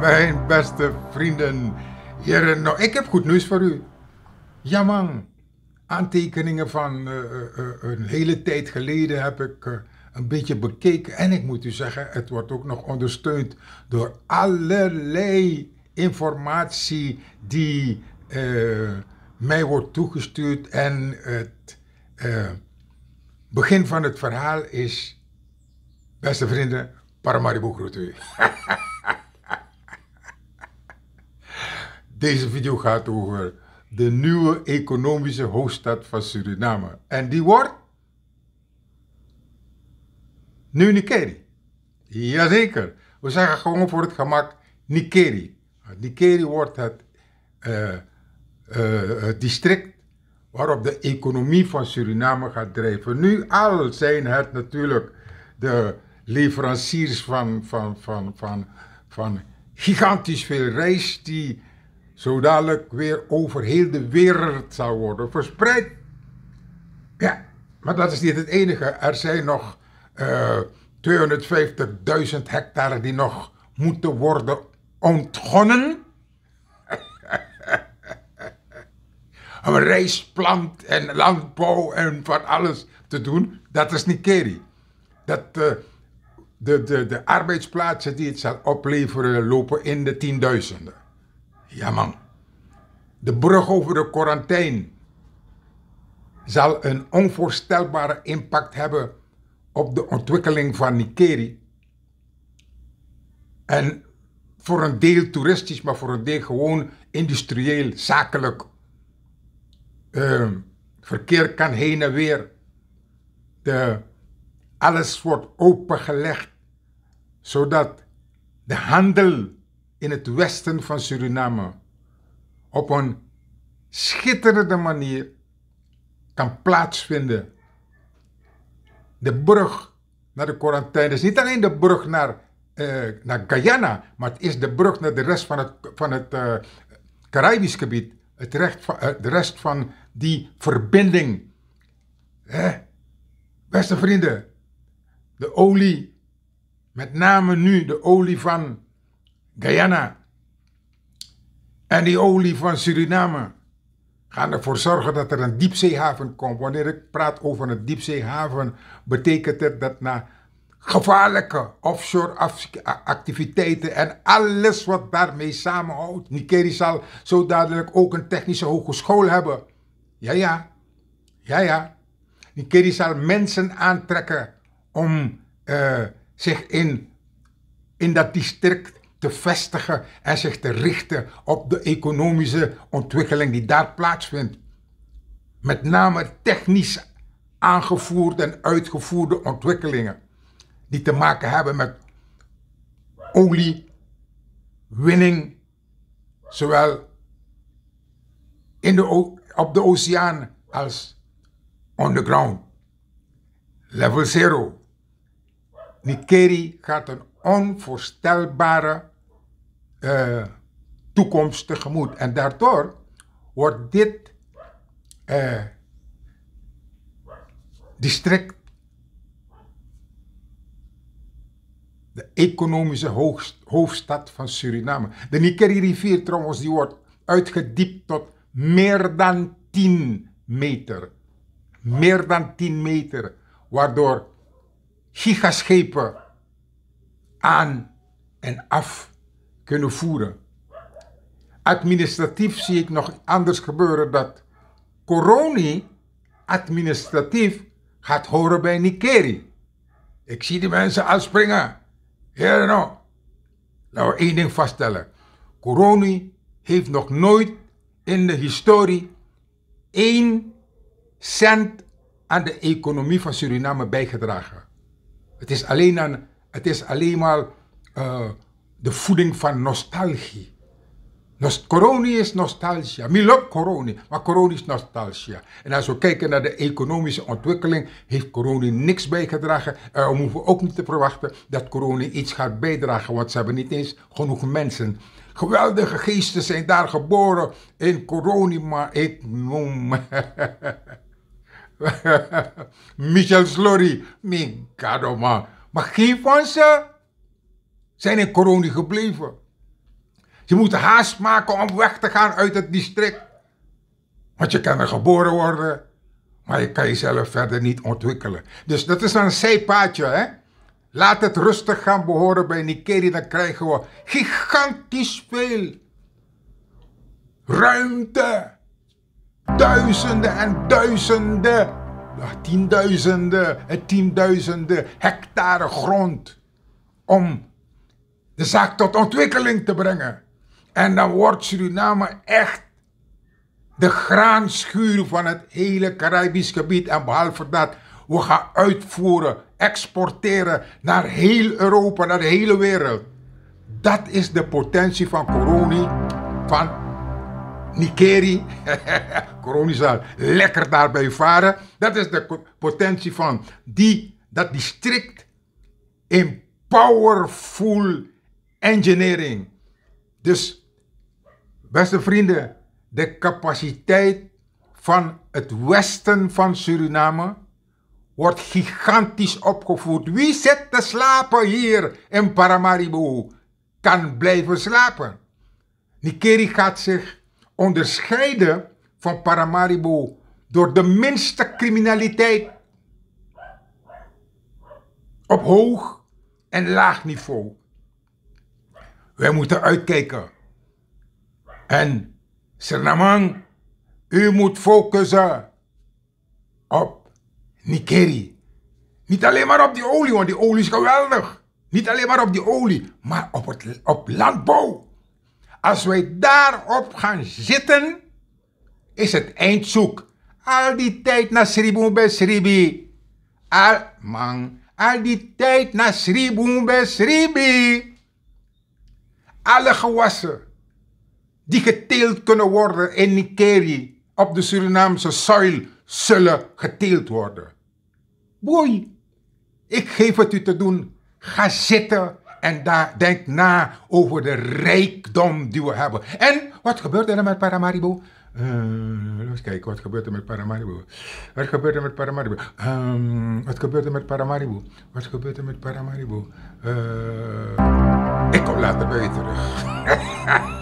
Mijn beste vrienden, heren, nou, ik heb goed nieuws voor u. Jamang, aantekeningen van eh, eh, eh, een hele tijd geleden heb ik een beetje bekeken. En ik moet u zeggen, het wordt ook nog ondersteund door allerlei informatie die mij wordt toegestuurd. En het begin van het verhaal is, beste vrienden, Paramaribo groet u. Deze video gaat over de nieuwe economische hoofdstad van Suriname. En die wordt... Nu Nikeri. Jazeker. We zeggen gewoon voor het gemak Nikeri. Nikeri wordt het uh, district waarop de economie van Suriname gaat drijven. Nu al zijn het natuurlijk de leveranciers van, van, van, van, van gigantisch veel rijst die zo dadelijk weer over heel de wereld zou worden verspreid. Ja, maar dat is niet het enige. Er zijn nog uh, eh, 250.000 hectare die nog moeten worden ontgonnen. Reisplant en landbouw en van alles te doen, dat is Nikeri. Dat, uh, de, de, de arbeidsplaatsen die het zal opleveren lopen in de tienduizenden. Ja man. De brug over de quarantaine zal een onvoorstelbare impact hebben op de ontwikkeling van Nikeri. En voor een deel toeristisch, maar voor een deel gewoon industrieel, zakelijk. Uh, verkeer kan heen en weer. De, alles wordt opengelegd, zodat de handel in het westen van Suriname op een schitterende manier kan plaatsvinden. De brug naar de quarantaine is niet alleen de brug naar, eh, naar Guyana, maar het is de brug naar de rest van het, van het eh, Caribisch gebied. Het recht van, eh, de rest van die verbinding. Hè? Beste vrienden, de olie, met name nu de olie van Guyana en die olie van Suriname gaan ervoor zorgen dat er een diepzeehaven komt. Wanneer ik praat over een diepzeehaven, betekent het dat na gevaarlijke offshore activiteiten en alles wat daarmee samenhoudt. Nikeri zal zo dadelijk ook een technische hogeschool hebben. Ja, ja. Ja, ja. Nikeri zal mensen aantrekken om eh, zich in, in dat district te vestigen en zich te richten op de economische ontwikkeling die daar plaatsvindt. Met name technisch aangevoerde en uitgevoerde ontwikkelingen die te maken hebben met olie, winning, zowel in de, op de oceaan als on the ground. Level zero. Nikeri gaat een onvoorstelbare uh, toekomst tegemoet. En daardoor wordt dit eh, district de economische hoofdstad van Suriname. De Nikeri rivier trouwens, die wordt uitgediept tot meer dan 10 meter. Meer dan 10 meter, waardoor gigaschepen aan en af kunnen voeren. Administratief zie ik nog anders gebeuren dat Coroni administratief gaat horen bij Nikeri. Ik zie die mensen al springen. Heer nou. Laten we één ding vaststellen. Coroni heeft nog nooit in de historie één cent aan de economie van Suriname bijgedragen. Het is alleen aan het is alleen maar eh, de voeding van nostalgie. Coronie corona is nostalgia. Milok corona, maar corona is nostalgia. En als we kijken naar de economische ontwikkeling, heeft corona niks bijgedragen. Uh, we hoeven ook niet te verwachten dat corona iets gaat bijdragen, want ze hebben niet eens genoeg mensen. Geweldige geesten zijn daar geboren in corona, maar ik noem... Michel Slory, mijn kado maar geen van ze zijn in coronie gebleven. Ze moeten haast maken om weg te gaan uit het district. Want je kan er geboren worden, maar je kan jezelf verder niet ontwikkelen. Dus dat is een zijpaadje, hè? Laat het rustig gaan behoren bij Nikeri, dan krijgen we gigantisch veel ruimte. Duizenden en duizenden nou, tienduizenden en tienduizenden hectare grond om de zaak tot ontwikkeling te brengen. En dan wordt Suriname echt de graanschuur van het hele Caribisch gebied. En behalve dat, we gaan uitvoeren, exporteren naar heel Europa, naar de hele wereld. Dat is de potentie van Coroni, van Nikeri, Coronisch lekker daarbij varen. Dat is de potentie van die, dat district in powerful engineering. Dus, beste vrienden, de capaciteit van het westen van Suriname wordt gigantisch opgevoerd. Wie zit te slapen hier in Paramaribo kan blijven slapen. Nikeri gaat zich onderscheiden van Paramaribo door de minste criminaliteit op hoog en laag niveau. Wij moeten uitkijken. En Surinamang, u moet focussen op Nikeri. Niet alleen maar op die olie, want die olie is geweldig. Niet alleen maar op die olie, maar op, het, op landbouw. Als wij daarop gaan zitten, is het eindzoek. Al die tijd naar Sribumbe Sribi. Al, man, al die tijd naar Sribumbe Sribi. Alle gewassen die geteeld kunnen worden in Nikeri op de Surinaamse soil zullen geteeld worden. Boei, ik geef het u te doen. Ga zitten en daar, denk na over de rijkdom die we hebben. En wat gebeurt er met Paramaribo? Uh, eens kijken, wat gebeurt er met Paramaribo? Wat gebeurt er met Paramaribo? Um, wat gebeurt er met Paramaribo? Wat gebeurt er met Paramaribo? Uh, ik kom later bij